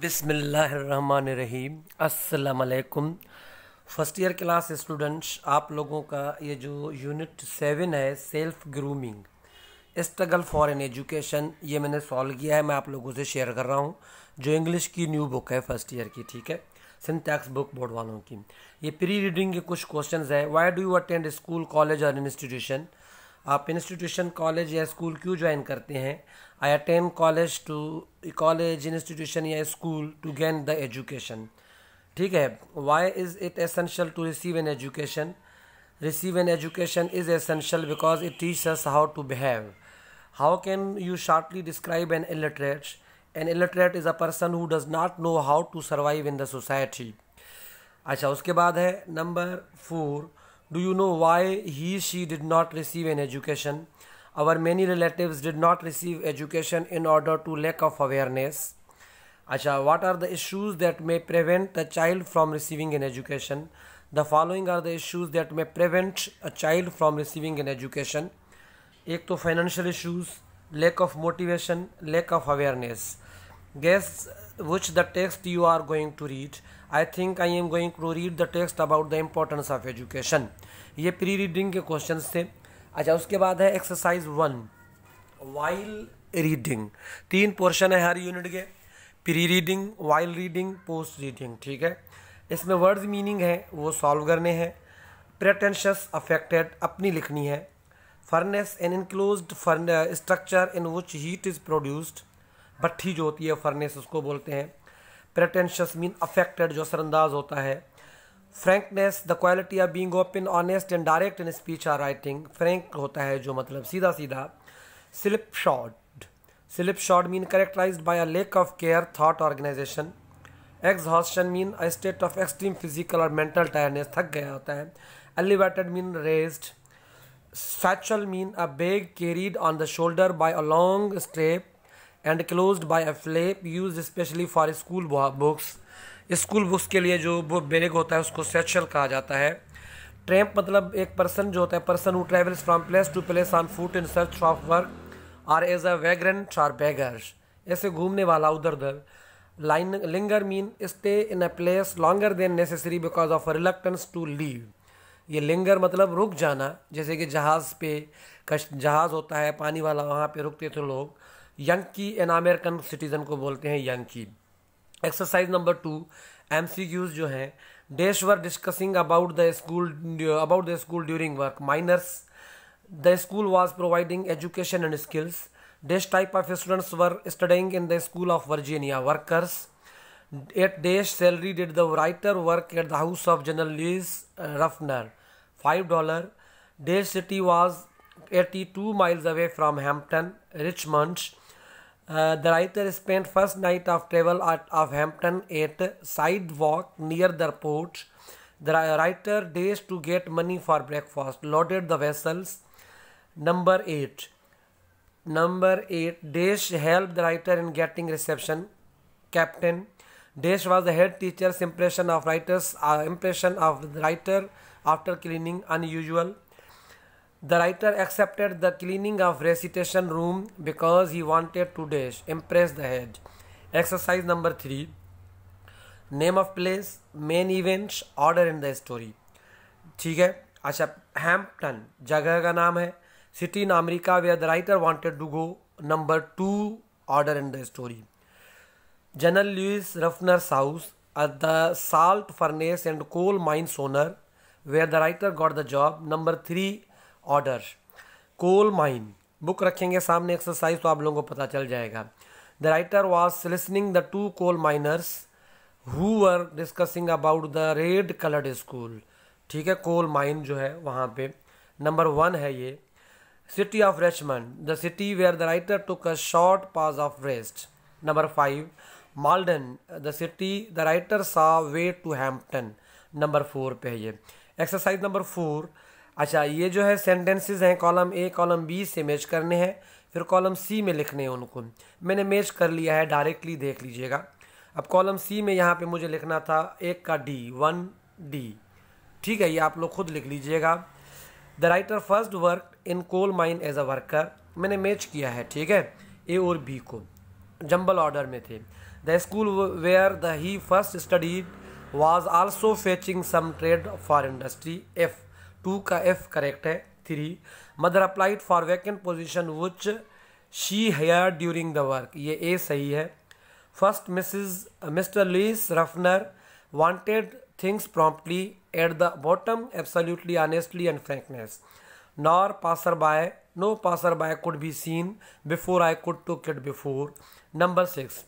बिसमीम असलकुम first year class students आप लोगों का ये जो यूनिट सेवन है self grooming struggle for an education ये मैंने सॉल्व किया है मैं आप लोगों से शेयर कर रहा हूँ जो इंग्लिश की न्यू बुक है फर्स्ट ईयर की ठीक है सिंटैक्स बुक बोर्ड वालों की ये प्री रीडिंग के कुछ क्वेश्चन है why do you attend school college और इंस्टीट्यूशन आप इंस्टीट्यूशन कॉलेज या स्कूल क्यों ज्वाइन करते हैं I attend college to college institution या school to gain the education ठीक है why is it essential to receive an education receive an education is essential because it teaches us how to behave how can you shortly describe an illiterate an illiterate is a person who does not know how to survive in the society अच्छा उसके बाद है four. Do you know why he/she did not receive an education? Our many relatives did not receive education in order to lack of awareness. Acha, what are the issues that may prevent the child from receiving an education? The following are the issues that may prevent a child from receiving an education. एक तो financial issues, lack of motivation, lack of awareness. Guess which the text you are going to read. I think I am going to read the text about the importance of education. ये pre pre-reading के questions थे अच्छा उसके बाद है exercise one while reading तीन portion है हर यूनिट के pre reading while reading post reading ठीक है इसमें वर्ड्स मीनिंग है वो सॉल्व करने हैं प्रेटेंशस अफेक्टेड अपनी लिखनी है furnace an enclosed structure in which heat is produced भट्ठी जो होती है फर्नेस उसको बोलते हैं प्रटेंशस मीन अफेक्टेड जो असरअंदाज होता है frankness the quality of being open honest and direct in speech or writing frank होता है जो मतलब सीधा सीधा slipshod slipshod mean characterised by a lack of care thought organisation exhaustion mean a state of extreme physical और mental tiredness थक गया होता है elevated mean raised satchel mean a bag carried on the shoulder by a long strap and closed by a फ्लेप use specially for school books school books के लिए जो वो bag होता है उसको सेक्शन कहा जाता है ट्रैम्प मतलब एक पर्सन जो होता है person who travels from place to place on foot in search of work or as a vagrant चार बैगर्स ऐसे घूमने वाला उधर उधर लाइन linger mean stay in a place longer than necessary because of reluctance to leave ये linger मतलब रुक जाना जैसे कि जहाज़ पे कश जहाज़ होता है पानी वाला वहाँ पे रुकते थे लोग यंग की एन अमेरिकन सिटीज़न को बोलते हैं यंग की exercise number two M C Qs जो हैं dash were discussing about the school about the school during work miners the school was providing education and skills dash type of students were studying in the school of Virginia workers at dash salary did the writer work at the house of general Lewis Ruffner five dollar dash city was eighty two miles away from Hampton Richmond Uh, the writer spent first night of travel at of Hampton at sidewalk near the port. The writer days to get money for breakfast. Loaded the vessels. Number eight. Number eight. Dash helped the writer in getting reception. Captain. Dash was the head teacher's impression of writers uh, impression of the writer after cleaning unusual. The writer accepted the cleaning of recitation room because he wanted to dash, impress the head. Exercise number 3 Name of place, main events, order in the story. ठीक है अच्छा Hampton जगह का नाम है city in America where the writer wanted to go number two order in the story general Lewis Ruffner's house at the salt furnace and coal mine owner where the writer got the job number 3 order coal mine book रखेंगे सामने exercise तो आप लोगों को पता चल जाएगा the writer was listening the two coal miners who are discussing about the red coloured school ठीक है कोल माइन जो है वहाँ पे नंबर वन है ये city of Richmond the city where the writer took a short pause of rest number five Malden the city the writer saw way to Hampton number four पे है ये exercise number four अच्छा ये जो है sentences हैं column A column B से match करने हैं फिर कॉलम सी में लिखने हैं उनको मैंने मैच कर लिया है डायरेक्टली देख लीजिएगा अब कॉलम सी में यहाँ पे मुझे लिखना था एक का डी वन डी ठीक है ये आप लोग खुद लिख लीजिएगा the writer first work in coal mine as a worker मैंने मैच किया है ठीक है ए और बी को जंबल ऑर्डर में थे the school where the he first studied was also fetching some trade for industry F two का एफ करेक्ट है three mother applied for vacant position which she hear during the work ये A सही है first Mrs Mr Louis Ruffner wanted things promptly at the bottom absolutely honestly and frankness nor passerby no passerby could be seen before I could to kit before number six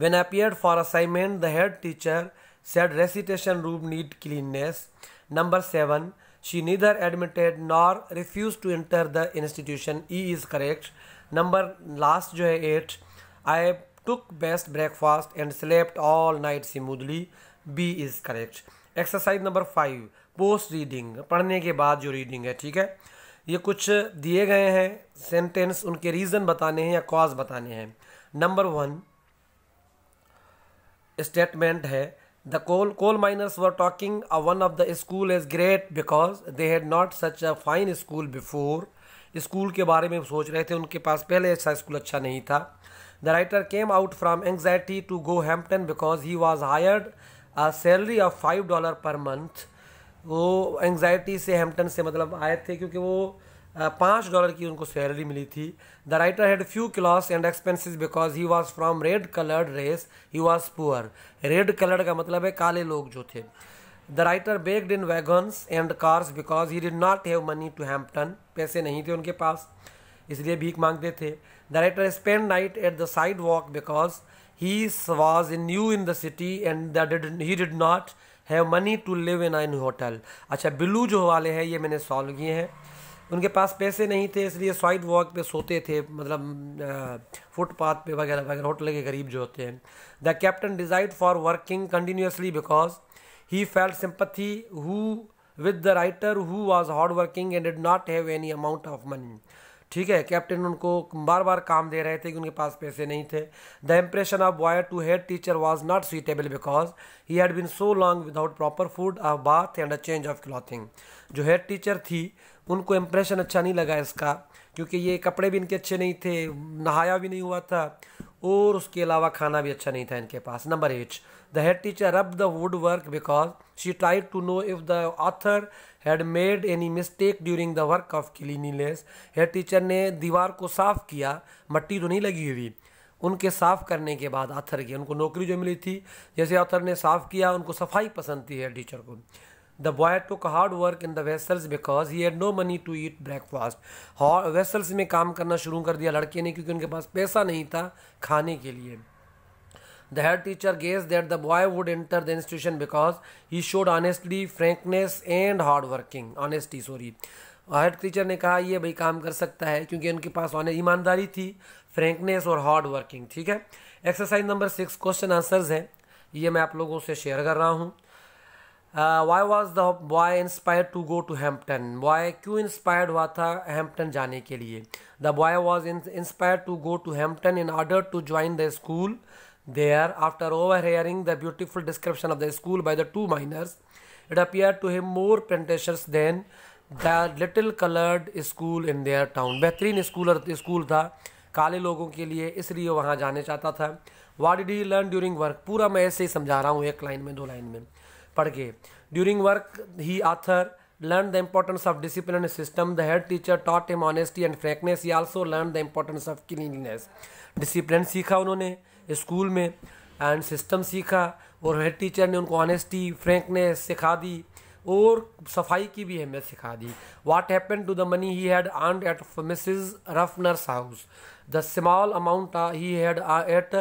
when appeared for assignment the head teacher said recitation room need cleanness Number 7. She neither admitted nor refused to enter the institution. E is correct. Number last जो है eight I took best breakfast and slept all night smoothly. B is correct. Exercise number five post reading पढ़ने के बाद जो reading है ठीक है ये कुछ दिए गए हैं सेंटेंस उनके रीज़न बताने हैं या कॉज बताने हैं नंबर वन स्टेटमेंट है the coal coal miners were talking uh, one of the school is great because they had not such a fine school before. School के बारे में सोच रहे थे उनके पास पहले ऐसा स्कूल अच्छा नहीं था the writer came out from anxiety to go Hampton because he was hired a salary of five dollar per month वो एंगजाइटी से हैम्पटन से मतलब आए थे क्योंकि वो Uh, पाँच डॉलर की उनको सैलरी मिली थी the writer had few clothes and expenses because he was from red coloured race he was poor red colour का मतलब है काले लोग जो थे the writer begged in wagons and cars because he did not have money to Hampton पैसे नहीं थे उनके पास इसलिए भीख मांगते थे the writer spend night at the sidewalk because he was in new in the city and did he did not have money to live in an hotel अच्छा बिलू जो वाले हैं ये मैंने सॉल्व किए हैं उनके पास पैसे नहीं थे इसलिए साइड वॉक पे सोते थे मतलब फुटपाथ पे वगैरह वगैरह होटल के गरीब जो होते हैं the captain decided for working continuously because he felt sympathy who with the writer who was hard working and did not have any amount of money ठीक है कैप्टन उनको बार बार काम दे रहे थे कि उनके पास पैसे नहीं थे the impression of boy to head teacher was not suitable because he had been so long without proper food a bath and a change of clothing जो हेड टीचर थी उनको इम्प्रेशन अच्छा नहीं लगा इसका क्योंकि ये कपड़े भी इनके अच्छे नहीं थे नहाया भी नहीं हुआ था और उसके अलावा खाना भी अच्छा नहीं था इनके पास number eight the head teacher rub the woodwork because she try to know if the author had made any mistake during the work of cleanliness head teacher ने दीवार को साफ किया मट्टी तो नहीं लगी हुई उनके साफ करने के बाद आथर की उनको नौकरी जो मिली थी जैसे ऑथर ने साफ किया उनको सफाई पसंद थी हेड टीचर को the boy took hard work in the vessels because he had no money to eat breakfast vessels में काम करना शुरू कर दिया लड़के ने क्योंकि उनके पास पैसा नहीं था खाने के लिए the head teacher gauge that the boy would enter the institution because he showed honestly frankness and hard working honesty sorry head teacher ने कहा यह भाई काम कर सकता है क्योंकि उनके पास ईमानदारी थी फ्रेंकनेस और हार्ड वर्किंग ठीक है exercise number six question answers है ये मैं आप लोगों से शेयर कर रहा हूँ why was the boy inspire to go to Hampton boy क्यों इंस्पायर्ड हुआ था हेम्पटन जाने के लिए the boy was inspire to go to Hampton in order to join the school school after overhearing the beautiful description of the school by the two miners it appeared to him more pretentious than the little coloured school in their town बेहतरीन school school था काले लोगों के लिए इसलिए वहाँ जाने चाहता था what did he learn during work पूरा मैं ऐसे ही समझा रहा हूँ एक लाइन में दो लाइन में पढ़ के during work he author learn the importance of discipline system the head teacher taught them honesty and frankness he also learn the importance of cleanliness discipline सीखा उन्होंने स्कूल में एंड सिस्टम सीखा और हेड टीचर ने उनको honesty frankness सिखा दी और सफाई की भी अहमियत सिखा दी what happen to the money he had earn at Mrs Ruffner's house the small amount he had at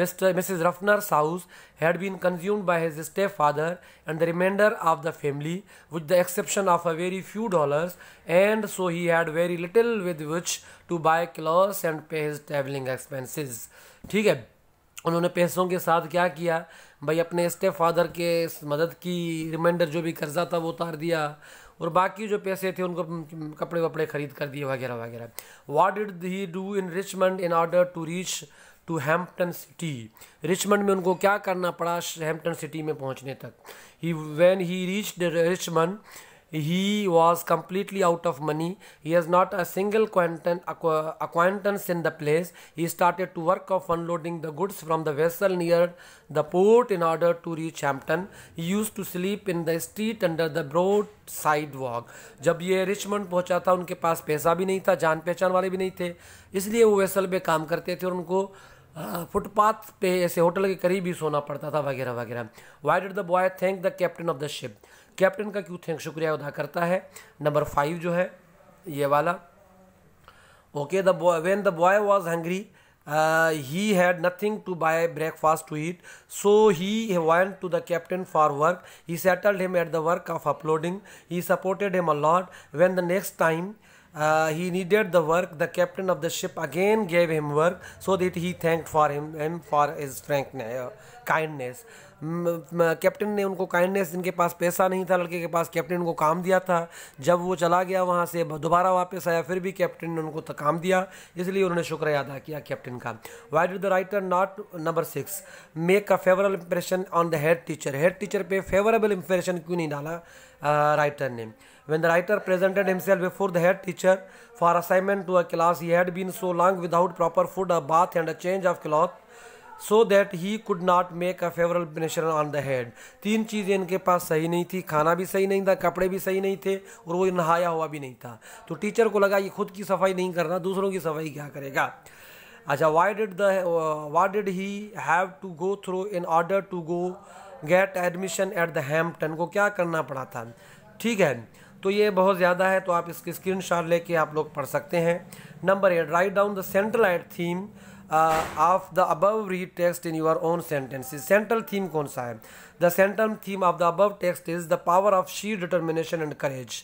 Mr. Mrs. Ruffner's house had been consumed by his stepfather and the remainder of the family, with the exception of a very few dollars, and so he had very little with which to buy clothes and pay his travelling expenses. ठीक है उन्होंने पैसों के साथ क्या किया भाई अपने स्टेप फादर के मदद की रिमाइंडर जो भी कर्जा था वो उतार दिया और बाकी जो पैसे थे उनको कपड़े वपड़े खरीद कर दिए वगैरह वगैरह what did he do in Richmond in order to reach to Hampton city Richmond में उनको क्या करना पड़ा हैम्पटन सिटी में पहुंचने तक ही when he reach Richmond he was completely out of money he has not a single acquaintance in the place he started to work of unloading the goods from the vessel near the port in order to reach hampton he used to sleep in the street under the broad sidewalk जब ये Richmond पहुंचा था उनके पास पैसा भी नहीं था जान पहचान वाले भी नहीं थे इसलिए वो वेसल में काम करते थे और उनको हाँ, फुटपाथ पे ऐसे होटल के करीब ही सोना पड़ता था वगैरह वगैरह why did the boy thank the captain of the ship captain का क्यों थैंक शुक्रिया अदा करता है नंबर फाइव जो है ये वाला okay the boy when the boy was hungry he had nothing to buy breakfast to eat so he went to the captain for work he settled him at the work of uploading he supported him a lot when the next time Uh, he needed the work. The captain of the ship again gave him work, so that he thanked for him, him for his frankness, uh, kindness. Captain ने उनको kindness इनके पास पैसा नहीं था लड़के के पास captain को काम दिया था जब वो चला गया वहाँ से दोबारा वापस आया फिर भी कैप्टन ने उनको काम दिया इसलिए उन्होंने शुक्रिया अदा किया कैप्टन का why did the writer not number six make a favourable impression on the head teacher head teacher पे फेवरेबल इंप्रेशन क्यों नहीं डाला राइटर uh, ने When the writer presented himself before the head teacher for assignment to a class, he had been so long without proper food, a bath, and a change of cloth. So that he could not make a favourable nation on the head तीन चीज़ें इनके पास सही नहीं थी खाना भी सही नहीं था कपड़े भी सही नहीं थे और वो नहाया हुआ भी नहीं था तो टीचर को लगा ये खुद की सफाई नहीं करना दूसरों की सफाई क्या करेगा अच्छा why did the why did he have to go through in order to go get admission at the Hampton को क्या करना पड़ा था ठीक है तो ये बहुत ज़्यादा है तो आप इसकी स्क्रीन शॉट लेके आप लोग पढ़ सकते हैं number eight write down the central ad theme of the above read text in your own sentences central theme कौन सा है the central theme of the above text is the power of she determination and courage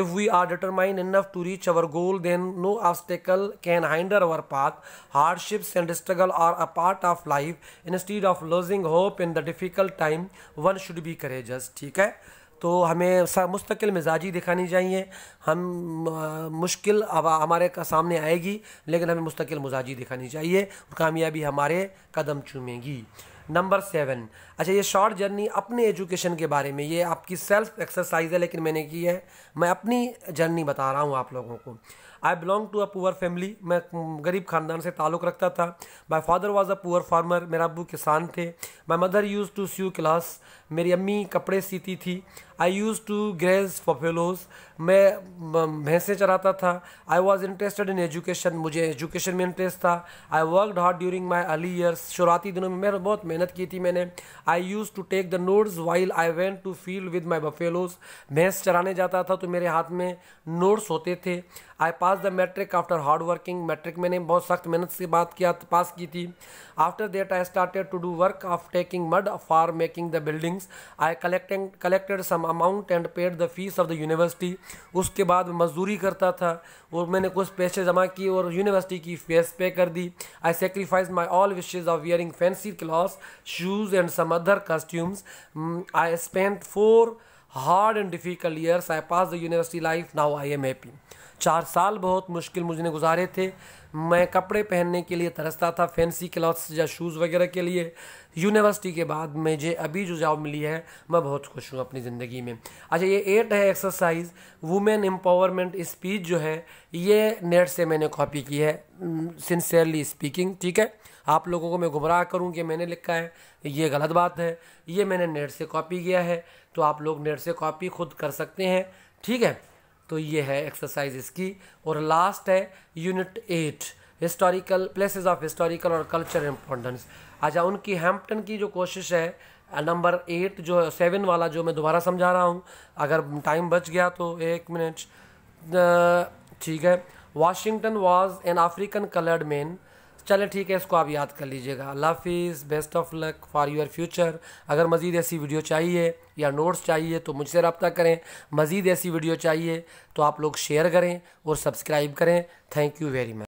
if we are determined enough to reach our goal then no obstacle can hinder our path hardships and struggle are a part of life instead of losing hope in the difficult time one should be courageous theek hai तो हमें मुस्तकिल मिजाजी दिखानी चाहिए हम आ, मुश्किल अब हमारे का सामने आएगी लेकिन हमें मुस्तकिल मिजाजी दिखानी चाहिए और कामयाबी हमारे कदम चूमेंगी नंबर सेवन अच्छा ये शॉर्ट जर्नी अपने एजुकेशन के बारे में ये आपकी सेल्फ एक्सरसाइज है लेकिन मैंने की है मैं अपनी जर्नी बता रहा हूँ आप लोगों को I belong to a poor family मैं गरीब खानदान से ताल्लुक़ रखता था my father was a poor farmer मेरा अबू किसान थे my mother used to sew clothes मेरी अम्मी कपड़े सीती थी I used to graze buffaloes मैं भैंसें चराता था I was interested in education मुझे एजुकेशन में इंटरेस्ट था I worked hard during my early years शुरुआती दिनों में मैंने बहुत मेहनत की थी मैंने I used to take the notes while I went to field with my buffaloes भैंस चराने जाता था तो मेरे हाथ में नोट्स होते थे I pass the matric after hard working matric मैंने बहुत सख्त मेहनत से बात किया पास की थी After that, I started to do work of taking mud for making the buildings. I collected collected some amount and paid the fees of the university. उसके बाद मजदूरी करता था और मैंने कुछ पैसे जमा किए और university की fees pay कर दी I sacrificed my all wishes of wearing fancy clothes, shoes, and some other costumes. Mm, I spent four. Hard and difficult years I pass the university life now I am happy चार साल बहुत मुश्किल मुझे गुजारे थे मैं कपड़े पहनने के लिए तरसता था फैंसी क्लॉथ्स या शूज़ वगैरह के लिए यूनिवर्सिटी के बाद मुझे अभी जो जॉब मिली है मैं बहुत खुश हूँ अपनी ज़िंदगी में अच्छा ये एट है एक्सरसाइज वुमेन एम्पावरमेंट स्पीच जो है ये नेट से मैंने कॉपी की है सिंसेयरली mm, स्पीकिंग ठीक है आप लोगों को मैं गुमराह करूं कि मैंने लिखा है ये गलत बात है ये मैंने नेट से कॉपी किया है तो आप लोग नेट से कॉपी खुद कर सकते हैं ठीक है तो ये है एक्सरसाइज इसकी और लास्ट है unit eight historical places of historical और कल्चर इम्पोर्टेंस अच्छा उनकी हेम्पटन की जो कोशिश है नंबर एट जो है सेवन वाला जो मैं दोबारा समझा रहा हूँ अगर टाइम बच गया तो एक मिनट ठीक है Washington was an African coloured man चले ठीक है इसको आप याद कर लीजिएगा अल्लाह हाफिज़ best of luck for your future अगर मज़ीद ऐसी वीडियो चाहिए या नोट्स चाहिए तो मुझसे रब्ता करें मज़ीद ऐसी वीडियो चाहिए तो आप लोग शेयर करें और सब्सक्राइब करें थैंक यू वेरी मच